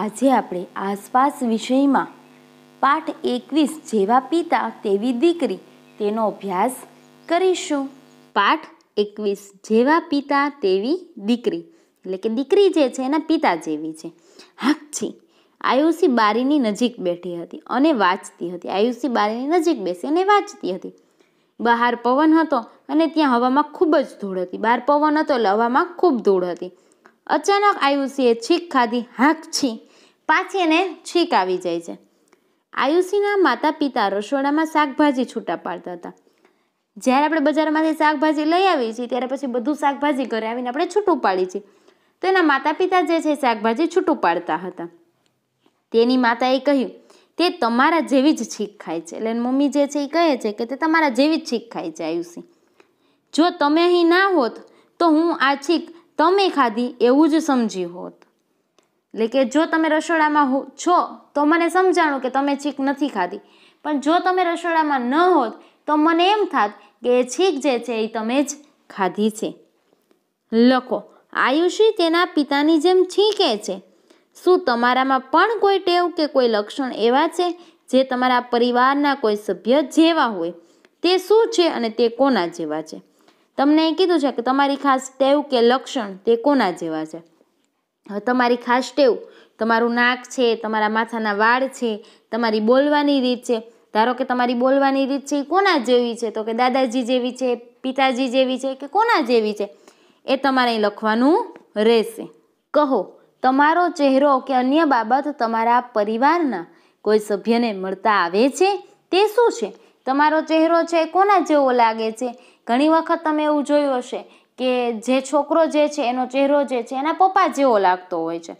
આજે આપણે આસપાસ વિષયમાં પાઠ એકવીસ જેવા પિતા તેવી દીકરી તેનો અભ્યાસ કરીશું પાઠ એકવીસ જેવા પિતા તેવી દીકરી એટલે કે દીકરી જે છે એના પિતા જેવી છે હાકછી આયુષી બારીની નજીક બેઠી હતી અને વાંચતી હતી આયુષી બારીની નજીક બેસી અને વાંચતી હતી બહાર પવન હતો અને ત્યાં હવામાં ખૂબ જ ધૂળ હતી બહાર પવન હતો એટલે હવામાં ખૂબ ધૂળ હતી અચાનક આયુષીએ છીક ખાધી હાંક છી પાછી એને છીક આવી જાય છે આયુષીના માતા પિતા રસોડામાં શાકભાજી છૂટા પાડતા હતા જ્યારે આપણે બજારમાંથી શાકભાજી લઈ આવીએ છીએ ત્યારે પછી બધું શાકભાજી ઘરે આવીને આપણે છૂટું પાડી છીએ તો એના માતા પિતા જે છે શાકભાજી છૂટું પાડતા હતા તેની માતાએ કહ્યું તે તમારા જેવી જ છીક ખાય છે એટલે મમ્મી જે છે એ કહે છે કે તે તમારા જેવી જ છીક ખાય છે આયુષી જો તમે અહીં ના હોત તો હું આ છીક તમે ખાધી એવું જ સમજી હોત એટલે કે જો તમે રસોડામાં હો છો તો મને સમજાણું કે તમે છીક નથી ખાધી પણ જો તમે રસોડામાં ન હોત તો મને એમ થાત કે એ છીક જે છે એ તમે જ ખાધી છે લખો આયુષી તેના પિતાની જેમ છીંકે છે શું તમારામાં પણ કોઈ ટેવ કે કોઈ લક્ષણ એવા છે જે તમારા પરિવારના કોઈ સભ્ય જેવા હોય તે શું છે અને તે કોના જેવા છે તમને એ કીધું છે કે તમારી ખાસ ટેવ કે લક્ષણ તે કોના જેવા છે તમારી ખાસ ટેવ તમારું નાક છે તમારા માથાના વાળ છે તમારી બોલવાની રીત છે ધારો કે તમારી બોલવાની રીત છે એ કોના જેવી છે તો કે દાદાજી જેવી છે પિતાજી જેવી છે કે કોના જેવી છે એ તમારે લખવાનું રહેશે કહો તમારો ચહેરો કે અન્ય બાબત તમારા પરિવારના કોઈ સભ્યને મળતા આવે છે તે શું છે તમારો ચહેરો છે કોના જેવો લાગે છે ઘણી વખત તમે એવું જોયું હશે કે જે છોકરો જે છે એનો ચહેરો જે છે એના પપ્પા જેવો લાગતો હોય છે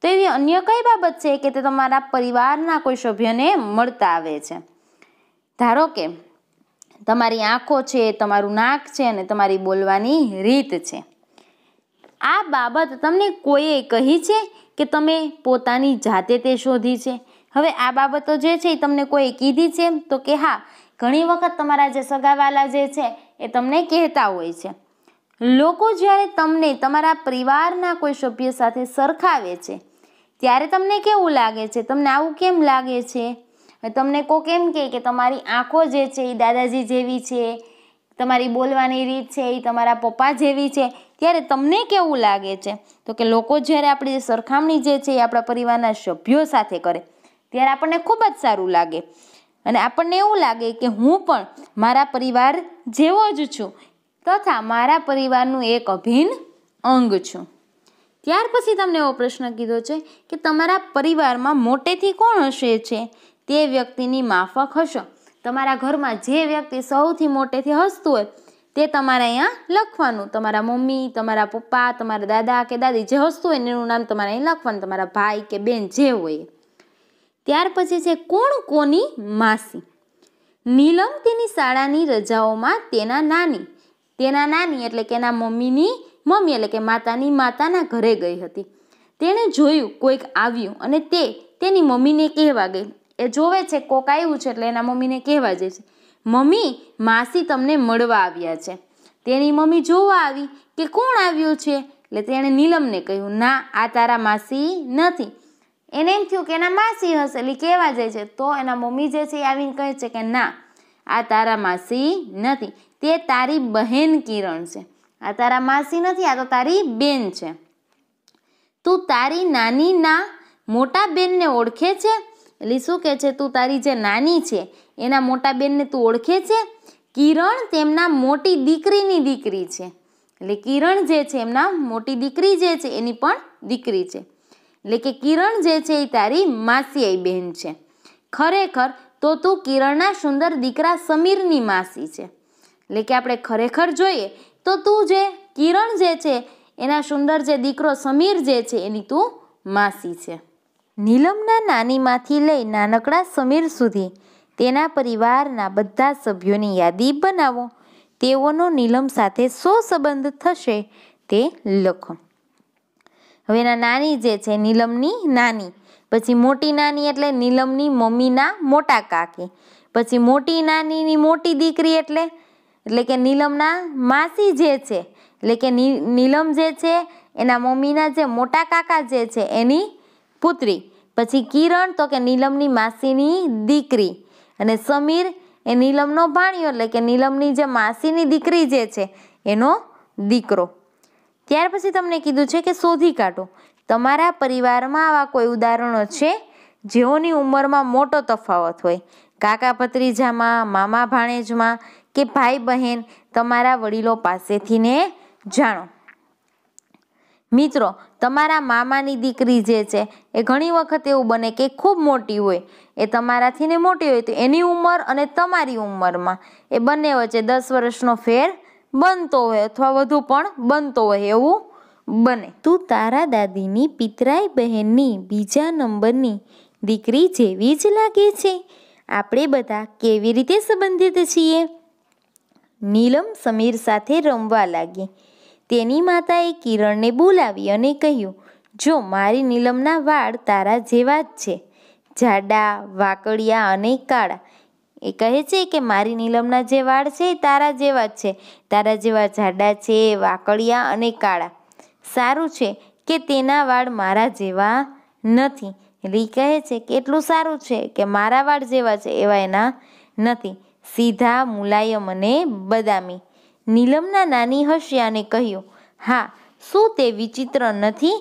તો એવી અન્ય કઈ બાબત છે કે તે તમારા પરિવારના કોઈ સભ્યને મળતા આવે છે ધારો કે તમારી આંખો છે તમારું નાક છે અને તમારી બોલવાની રીત છે આ બાબત તમને કોઈએ કહી છે કે તમે પોતાની જાતે તે શોધી છે હવે આ બાબતો જે છે એ તમને કોઈએ કીધી છે તો કે હા ઘણી વખત તમારા જે સગાવાલા જે છે એ તમને કહેતા હોય છે લોકો જ્યારે તમને તમારા પરિવારના કોઈ સભ્ય સાથે સરખાવે છે ત્યારે તમને કેવું લાગે છે તમને આવું કેમ લાગે છે તમને કોક એમ કહે કે તમારી આંખો જે છે એ દાદાજી જેવી છે તમારી બોલવાની રીત છે એ તમારા પપ્પા જેવી છે ત્યારે તમને કેવું લાગે છે તો કે લોકો જ્યારે આપણી સરખામણી જે છે એ આપણા પરિવારના સભ્યો સાથે કરે ત્યારે આપણને ખૂબ જ સારું લાગે અને આપણને એવું લાગે કે હું પણ મારા પરિવાર જેવો જ છું તથા મારા પરિવારનું એક અભિન્ન અંગ છું ત્યાર પછી તમને એવો પ્રશ્ન કીધો છે કે તમારા પરિવારમાં મોટેથી કોણ હશે છે તે વ્યક્તિની માફક હશો તમારા ઘરમાં જે વ્યક્તિ સૌથી મોટેથી હસતું હોય તે તમારે અહીંયા લખવાનું તમારા મમ્મી તમારા પપ્પા તમારા દાદા કે દાદી જે હસતું હોય એનું નામ તમારે અહીં લખવાનું તમારા ભાઈ કે બેન જે હોય ત્યાર પછી છે કોણ કોની માસી નીલમ તેની શાળાની રજાઓમાં તેના નાની તેના નાની એટલે કે એના મમ્મીની મમ્મી એટલે કે માતાની માતાના ઘરે ગઈ હતી તેણે જોયું કોઈક આવ્યું અને તે તેની મમ્મીને કહેવા ગઈ એ જોવે છે કોક આવ્યું છે એટલે એના મમ્મીને કહેવા જાય છે મમ્મી માસી તમને મળવા આવ્યા છે તેની મમ્મી જોવા આવી કે કોણ આવ્યું છે એટલે તેણે નીલમને કહ્યું ના આ તારા માસી નથી એને એમ થયું કે એના માસી હશે એટલે કહેવા જાય છે તો એના મમ્મી જે છે એ આવીને કહે છે કે ના આ તારા માસી નથી તે તારી બહેન કિરણ છે આ તારા માસી નથી આ તો તારી બેન છે તું તારી નાની ના મોટા બેનને ઓળખે છે એટલે શું કહે છે તું તારી જે નાની છે એના મોટા બેનને તું ઓળખે છે કિરણ તેમના મોટી દીકરીની દીકરી છે એટલે કિરણ જે છે એમના મોટી દીકરી જે છે એની પણ દીકરી છે એટલે કે કિરણ જે છે એ તારી માસીઆઈ બહેન છે ખરેખર તો તું કિરણના સુંદર દીકરા સમીરની માસી છે એટલે કે આપણે ખરેખર જોઈએ તો તું જે કિરણ જે છે એના સુંદર જે દીકરો સમીર જે છે એની તું માસી છે નીલમના નાનીમાંથી લઈ નાનકડા સમીર સુધી તેના પરિવારના બધા સભ્યોની યાદી બનાવો તેઓનો નીલમ સાથે શો સંબંધ થશે તે લખો હવે એના નાની જે છે નીલમની નાની પછી મોટી નાની એટલે નીલમની મમ્મીના મોટા કાકી પછી મોટી નાનીની મોટી દીકરી એટલે એટલે કે નીલમના માસી જે છે એટલે કે નીલમ જે છે એના મમ્મીના જે મોટા કાકા જે છે એની પુત્રી પછી કિરણ તો કે નીલમની માસીની દીકરી અને સમીર એ નીલમનો ભાણ્યો એટલે કે નીલમની જે માસીની દીકરી જે છે એનો દીકરો ત્યાર પછી તમને કીધું છે કે શોધી કાઢો તમારા પરિવારમાં આવા કોઈ ઉદાહરણો છે જેઓની ઉંમરમાં મોટો તફાવત હોય કાકા ભત્રીજામાં મામા ભાણેજમાં કે ભાઈ બહેન તમારા વડીલો પાસેથી ને જાણો મિત્રો તમારા મામાની દીકરી જે છે એ ઘણી વખત એવું બને કે ખૂબ મોટી હોય એ તમારાથી ને મોટી હોય તો એની ઉંમર અને તમારી ઉંમરમાં એ બંને વચ્ચે દસ વર્ષનો ફેર બનતો હોય અથવા વધુ પણ બનતો હોય એવું બને તું તારા દાદીની પિતરાઈ બહેનની બીજા નંબરની દીકરી જેવી જ લાગે છે આપણે બધા કેવી રીતે સંબંધિત છીએ નીલમ સમીર સાથે રમવા લાગી તેની માતાએ કિરણને બોલાવી અને કહ્યું જો મારી નીલમના વાળ તારા જેવા જ છે જાડા વાકડિયા અને કાળા એ કહે છે કે મારી નીલમના જે વાળ છે એ તારા જેવા જ છે તારા જેવા જાડા છે વાકડિયા અને કાળા સારું છે કે તેના વાળ મારા જેવા નથી રી કહે છે કે એટલું સારું છે કે મારા વાળ જેવા છે એવા એના નથી સીધા મુલાયમ અને બદામી નીલમના નાની હસ્યા અને કહ્યું હા શું તે વિચિત્ર નથી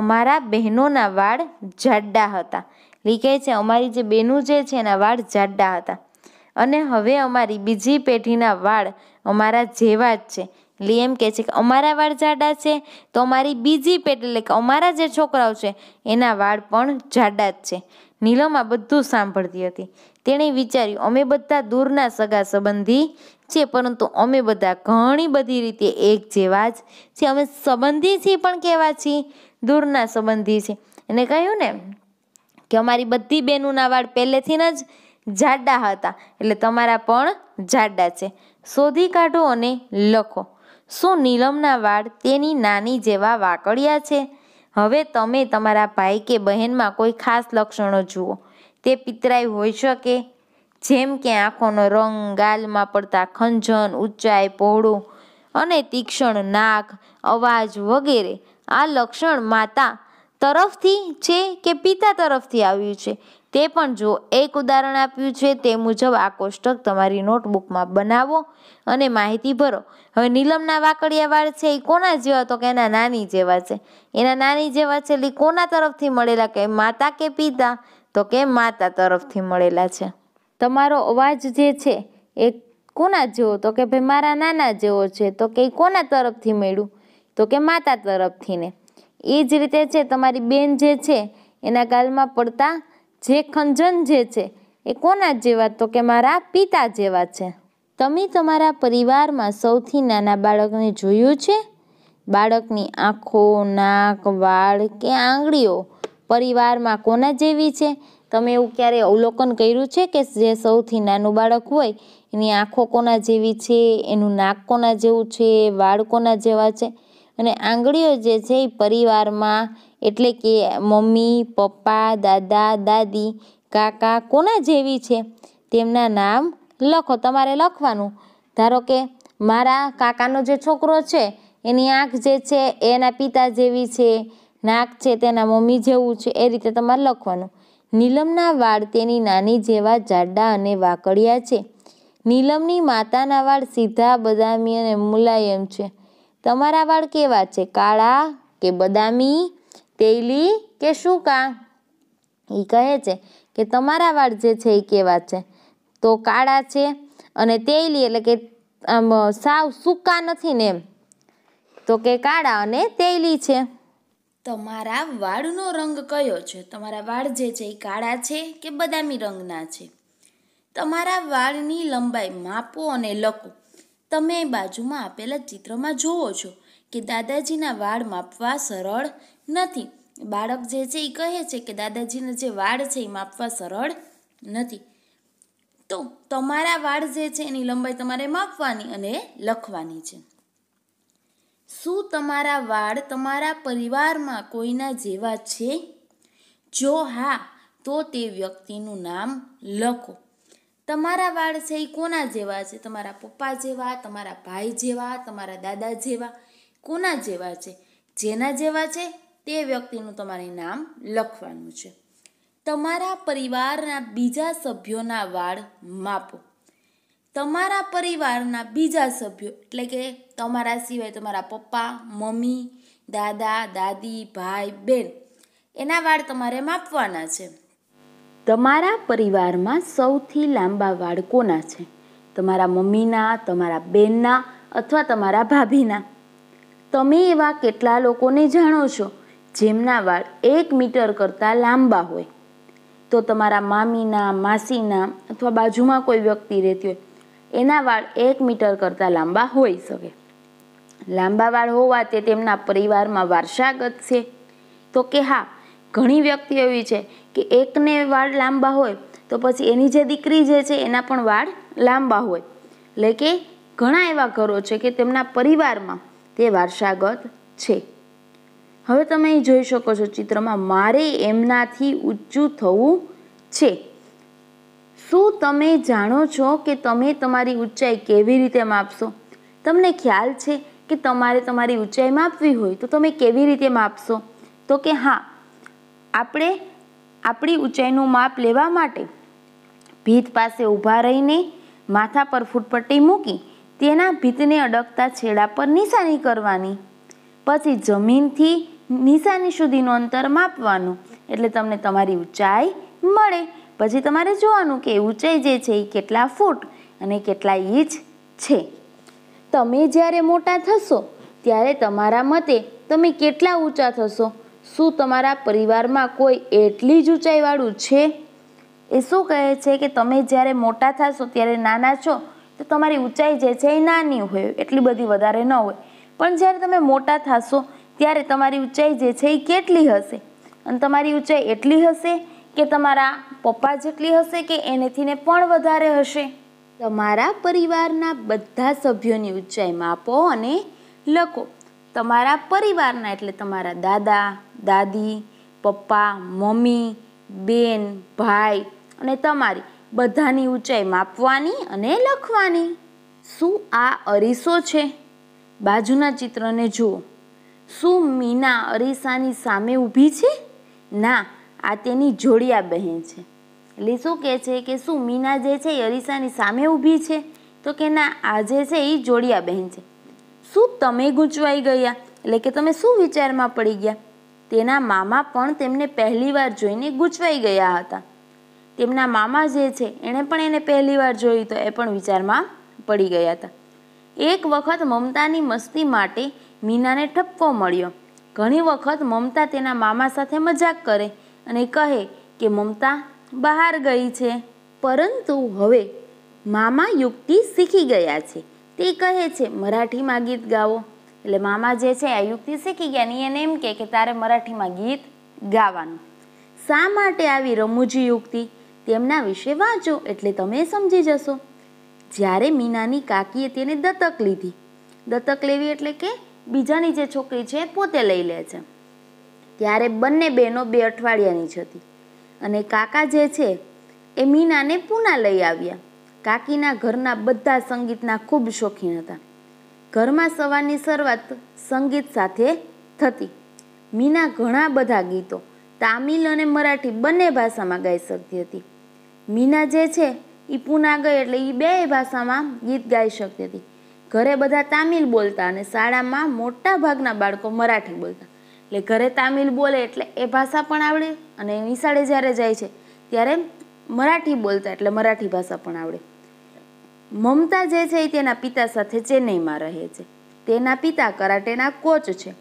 અમારા બહેનોના વાળ જાડા હતા લી કહે છે અમારી જે બહેનું જે છે એના વાળ જાડા હતા અને હવે અમારી બીજી પેઢીના વાળ અમારા જેવા જ છે એટલે એમ કહે છે કે અમારા વાળ જાડા છે તો અમારી બીજી પેઢી એટલે કે અમારા જે છોકરાઓ છે એના વાળ પણ જાડા જ છે નીલમા બધું સાંભળતી હતી તેણે વિચાર્યું અમે બધા દૂરના સગા સંબંધી છે પરંતુ અમે બધા ઘણી બધી રીતે એક જેવા જ છે અમે સંબંધી છીએ પણ કેવા છીએ દૂરના સંબંધી છે એને કહ્યું ને કે અમારી બધી બહેનોના વાળ પહેલેથી જ જાડા હતા એટલે તમારા પણ જાડા છે શોધી કાઢો અને લખો શું નીલમના વાળ તેની નાની જેવા વાકડિયા છે હવે તમે તમારા ભાઈ કે બહેનમાં કોઈ ખાસ લક્ષણો જુઓ તે પિતરાઈ હોઈ શકે જેમ કે આંખોનો રંગ ગાલમાં પડતા ખંજન ઊંચાઈ પહોળું અને તીક્ષણ નાક અવાજ વગેરે આ લક્ષણ માતા તરફથી છે કે પિતા તરફથી આવ્યું છે તે પણ જો એક ઉદાહરણ આપ્યું છે તે મુજબ આ કોષ્ટક તમારી નોટબુકમાં બનાવો અને માહિતી ભરો હવે નીલમના વાકડિયા વાળ છે એ કોના જેવા તો કે એના નાની જેવા છે એના નાની જેવા છે એટલે કોના તરફથી મળેલા કે માતા કે પિતા તો કે માતા તરફથી મળેલા છે તમારો અવાજ જે છે એ કોના જેવો તો કે ભાઈ મારા નાના જેવો છે તો કે એ કોના તરફથી મળ્યું તો કે માતા તરફથી ને એ જ રીતે છે તમારી બેન જે છે એના ગાલમાં પડતા જે ખંજન જે છે એ કોના જેવા તો કે મારા પિતા જેવા છે તમે તમારા પરિવારમાં સૌથી નાના બાળકને જોયું છે બાળકની આંખો નાક વાળ કે આંગળીઓ પરિવારમાં કોના જેવી છે તમે એવું ક્યારેય અવલોકન કર્યું છે કે જે સૌથી નાનું બાળક હોય એની આંખો કોના જેવી છે એનું નાક કોના જેવું છે વાળ કોના જેવા છે અને આંગળીઓ જે છે એ પરિવારમાં એટલે કે મમ્મી પપ્પા દાદા દાદી કાકા કોના જેવી છે તેમના નામ લખો તમારે લખવાનું ધારો કે મારા કાકાનો જે છોકરો છે એની આંખ જે છે એના પિતા જેવી છે નાક છે તેના મમ્મી જેવું છે એ રીતે તમારે લખવાનું નીલમના વાળ તેની નાની જેવા જાડા અને વાકડિયા છે નીલમની માતાના વાળ સીધા બદામી અને મુલાયમ છે તમારા વાળ કેવા છે કાળા કે બદામી તેલી કે સૂકા એ કહે છે કે તમારા વાળ જે છે એ કેવા છે તો કાળા છે અને તેલી એટલે કે આમ સાવ સૂકા નથી ને એમ તો કે કાળા અને તેલી છે તમારા વાળનો રંગ કયો છે તમારા વાળ જે છે એ કાળા છે કે બદામી રંગના છે તમારા વાળની લંબાઈ માપો અને લખો તમે બાજુમાં આપેલા ચિત્રમાં જુઓ છો કે દાદાજીના વાળ માપવા સરળ નથી બાળક જે છે એ કહે છે કે દાદાજીના જે વાળ છે એ માપવા સરળ નથી તો તમારા વાળ જે છે એની લંબાઈ તમારે માપવાની અને લખવાની છે શું તમારા વાળ તમારા પરિવારમાં કોઈના જેવા છે જો હા તો તે વ્યક્તિનું નામ લખો તમારા વાળ છે એ કોના જેવા છે તમારા પપ્પા જેવા તમારા ભાઈ જેવા તમારા દાદા જેવા કોના જેવા છે જેના જેવા છે તે વ્યક્તિનું તમારે નામ લખવાનું છે તમારા પરિવારના બીજા સભ્યોના વાળ માપો તમારા પરિવારના બીજા સભ્યો એટલે કે તમારા સિવાય તમારા પપ્પા મમ્મી દાદા દાદી ભાઈ બેન એના વાળ તમારે માપવાના છે તમારા પરિવારમાં સૌથી લાંબા વાળ કોના છે તમારા મમ્મીના તમારા બેનના અથવા તમારા ભાભીના તમે એવા કેટલા લોકોને જાણો છો જેમના વાળ એક મીટર કરતાં લાંબા હોય તો તમારા મામીના માસીના અથવા બાજુમાં કોઈ વ્યક્તિ રહેતી હોય એના વાળ એક મીટર કરતાં લાંબા હોઈ શકે લાંબા વાળ હોવા તે તેમના પરિવારમાં વારસાગત છે તો કે હા ઘણી વ્યક્તિ એવી છે કે એકને વાળ લાંબા હોય તો પછી એની જે દીકરી જે છે એના પણ વાળ લાંબા હોય એટલે કે ઘણા એવા ઘરો છે કે તેમના પરિવારમાં તે વારસાગત છે હવે તમે જોઈ શકો છો ચિત્રમાં મારે એમનાથી ઊંચું થવું છે શું તમે જાણો છો કે તમે તમારી ઊંચાઈ કેવી રીતે માપશો તમને ખ્યાલ છે કે તમારે તમારી ઊંચાઈ માપવી હોય તો તમે કેવી રીતે માપશો તો કે હા આપણે આપણી ઊંચાઈનું માપ લેવા માટે ભીત પાસે ઊભા રહીને માથા પર ફૂટપટ્ટી મૂકી તેના ભીતને અડકતા છેડા પર નિશાની કરવાની પછી જમીનથી નિશાની સુધીનું અંતર માપવાનું એટલે તમને તમારી ઊંચાઈ મળે પછી તમારે જોવાનું કે ઊંચાઈ જે છે એ કેટલા ફૂટ અને કેટલા ઇંચ છે તમે જ્યારે મોટા થશો ત્યારે તમારા મતે તમે કેટલા ઊંચા થશો શું તમારા પરિવારમાં કોઈ એટલી જ ઊંચાઈવાળું છે એ શું કહે છે કે તમે જ્યારે મોટા થશો ત્યારે નાના છો તો તમારી ઊંચાઈ જે છે એ નાની હોય એટલી બધી વધારે ન હોય પણ જ્યારે તમે મોટા થશો ત્યારે તમારી ઊંચાઈ જે છે એ કેટલી હશે અને તમારી ઊંચાઈ એટલી હશે કે તમારા પપ્પા જેટલી હશે કે એનેથી ને પણ વધારે હશે તમારા પરિવારના બધા સભ્યોની ઊંચાઈ માપો અને લખો તમારા પરિવારના એટલે તમારા દાદા દાદી પપ્પા મમ્મી બેન ભાઈ અને તમારી બધાની ઊંચાઈ માપવાની અને લખવાની શું આ અરીસો છે બાજુના ચિત્રને જુઓ શું મીના અરીસાની સામે ઊભી છે ના આ તેની જોડિયા બહેન છે એટલે શું કહે છે કે શું મીના જે છે એ અરીસાની સામે ઊભી છે તો કે ના આ જે છે એ જોડિયા બહેન છે શું તમે ગૂંચવાઈ ગયા એટલે કે તમે શું વિચારમાં પડી ગયા તેના મામા પણ તેમને પહેલીવાર જોઈને ગૂંચવાઈ ગયા હતા તેમના મામા જે છે એણે પણ એને પહેલી વાર જોઈ તો એ પણ વિચારમાં પડી ગયા હતા એક વખત મમતાની મસ્તી માટે મીનાને ઠપકો મળ્યો ઘણી વખત મમતા તેના મામા સાથે મજાક કરે અને કહે કે મમતા બહાર ગઈ છે પરંતુ હવે મામા યુક્તિ શીખી ગયા છે તે કહે છે મરાઠીમાં ગીત ગાવો એટલે મામા જે છે આ યુક્તિ શીખી ગયા ને એને એમ કહે કે તારે મરાઠીમાં ગીત ગાવાનું શા માટે આવી રમૂજી યુક્તિ તેમના વિશે વાંચો એટલે તમે સમજી જશો જ્યારે મીનાની કાકીએ તેને દત્તક લીધી દત્તક લેવી એટલે કે બીજાની જે છોકરી છે પોતે લઈ લે છે ત્યારે બંને બહેનો બે અઠવાડિયાની જ હતી અને કાકા જે છે એ મીનાને પૂના લઈ આવ્યા કાકીના ઘરના બધા સંગીતના ખૂબ શોખીન હતા ઘરમાં સવારની શરૂઆત સંગીત સાથે થતી મીના ઘણા બધા ગીતો તામિલ અને મરાઠી બંને ભાષામાં ગાઈ શકતી હતી મીના જે છે એ પુના ગઈ એટલે એ બે ભાષામાં ગીત ગાઈ શકતી હતી ઘરે બધા તામિલ બોલતા અને શાળામાં મોટા ભાગના બાળકો મરાઠી બોલતા એટલે ઘરે તામિલ બોલે એટલે એ ભાષા પણ આવડે અને નિશાળે જ્યારે જાય છે ત્યારે મરાઠી બોલતા એટલે મરાઠી ભાષા પણ આવડે મમતા જે છે એ તેના પિતા સાથે ચેન્નઈમાં રહે છે તેના પિતા કરાટેના કોચ છે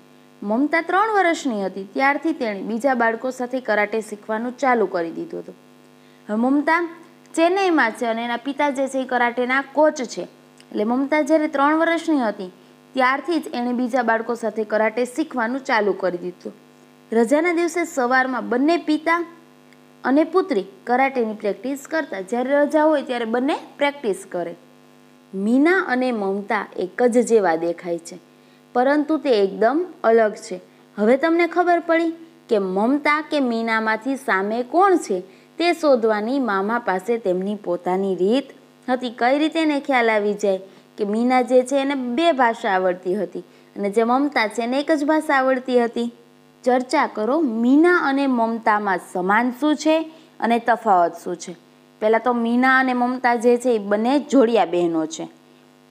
મમતા ત્રણ વર્ષની હતી ત્યારથી તેણે બીજા બાળકો સાથે કરાટે શીખવાનું ચાલુ કરી દીધું હતું હવે મમતા ચેન્નઈમાં છે અને એના પિતા જે છે એ કરાટેના કોચ છે એટલે મમતા જ્યારે ત્રણ વર્ષની હતી ત્યારથી જ એણે બીજા બાળકો સાથે કરાટે શીખવાનું ચાલુ કરી દીધું રજાના દિવસે સવારમાં બંને પિતા અને પુત્રી કરાટેની પ્રેક્ટિસ કરતા જ્યારે રજા હોય ત્યારે બંને પ્રેક્ટિસ કરે મીના અને મમતા એક જ જેવા દેખાય છે પરંતુ તે એકદમ અલગ છે હવે તમને ખબર પડી કે મમતા કે મીનામાંથી સામે કોણ છે તે શોધવાની મામા પાસે તેમની પોતાની રીત હતી કઈ રીતે એને ખ્યાલ આવી જાય કે મીના જે છે એને બે ભાષા આવડતી હતી અને જે મમતા છે એને એક જ ભાષા આવડતી હતી ચર્ચા કરો મીના અને મમતામાં સમાન શું છે અને તફાવત શું છે પહેલાં તો મીના અને મમતા જે છે એ બંને જોડિયા બહેનો છે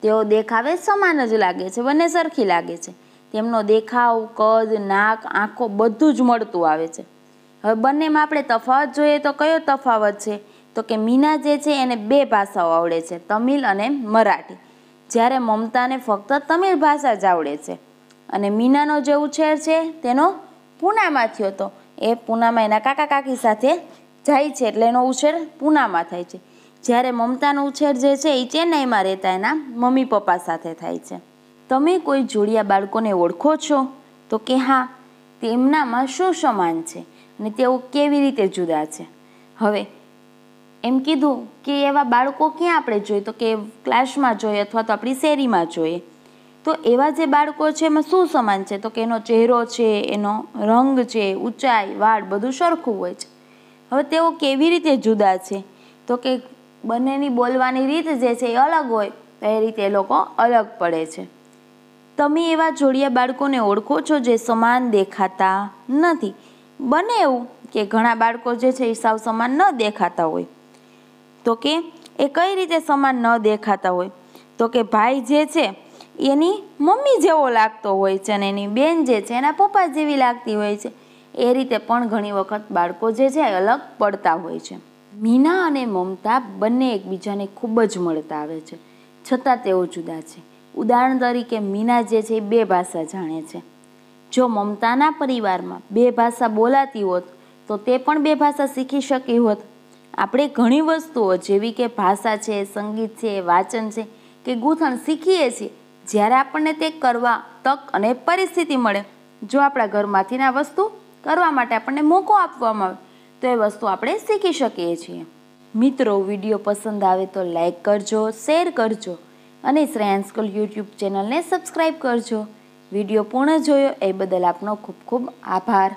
તેઓ દેખાવે સમાન જ લાગે છે બંને સરખી લાગે છે તેમનો દેખાવ કદ નાક આંખો બધું જ મળતું આવે છે હવે બંનેમાં આપણે તફાવત જોઈએ તો કયો તફાવત છે તો કે મીના જે છે એને બે ભાષાઓ આવડે છે તમિલ અને મરાઠી જ્યારે મમતાને ફક્ત તમિલ ભાષા જ આવડે છે અને મીનાનો જે ઉછેર છે તેનો પૂનામાં થયો હતો એ પૂનામાં એના કાકા કાકી સાથે જાય છે એટલે એનો ઉછેર પૂનામાં થાય છે જ્યારે મમતાનો ઉછેર જે છે એ ચેન્નાઈમાં રહેતા એના મમ્મી પપ્પા સાથે થાય છે તમે કોઈ જોડિયા બાળકોને ઓળખો છો તો કે હા તેમનામાં શું સમાન છે અને તેઓ કેવી રીતે જુદા છે હવે એમ કીધું કે એવા બાળકો ક્યાં આપણે જોઈએ તો કે ક્લાસમાં જોઈએ અથવા તો આપણી શેરીમાં જોઈએ તો એવા જે બાળકો છે એમાં શું સમાન છે તો કે એનો ચહેરો છે એનો રંગ છે ઊંચાઈ વાળ બધું સરખું હોય છે હવે તેઓ કેવી રીતે જુદા છે તો કે બંનેની બોલવાની રીત જે છે એ અલગ હોય તો એ રીતે એ લોકો અલગ પડે છે તમે એવા જોડિયા બાળકોને ઓળખો છો જે સમાન દેખાતા નથી બને એવું કે ઘણા બાળકો જે છે એ સાવ સમાન ન દેખાતા હોય તો કે એ કઈ રીતે સમાન ન દેખાતા હોય તો કે ભાઈ જે છે એની મમ્મી જેવો લાગતો હોય છે અને એની બેન જે છે એના પપ્પા જેવી લાગતી હોય છે એ રીતે પણ ઘણી વખત બાળકો જે છે અલગ પડતા હોય છે મીના અને મમતા બંને એકબીજાને ખૂબ જ મળતા આવે છે છતાં તેઓ જુદા છે ઉદાહરણ તરીકે મીના જે છે એ બે ભાષા જાણે છે જો મમતાના પરિવારમાં બે ભાષા બોલાતી હોત તો તે પણ બે ભાષા શીખી શકી હોત આપણે ઘણી વસ્તુઓ જેવી કે ભાષા છે સંગીત છે વાચન છે કે ગૂંથણ શીખીએ છીએ જ્યારે આપણને તે કરવા તક અને પરિસ્થિતિ મળે જો આપણા ઘરમાંથી આ વસ્તુ કરવા માટે આપણને મોકો આપવામાં આવે તો એ વસ્તુ આપણે શીખી શકીએ છીએ મિત્રો વિડીયો પસંદ આવે તો લાઈક કરજો શેર કરજો અને શ્રેયાંશ સ્કૂલ યુટ્યુબ ચેનલને સબસ્ક્રાઈબ કરજો વિડીયો પૂર્ણ જોયો એ બદલ આપનો ખૂબ ખૂબ આભાર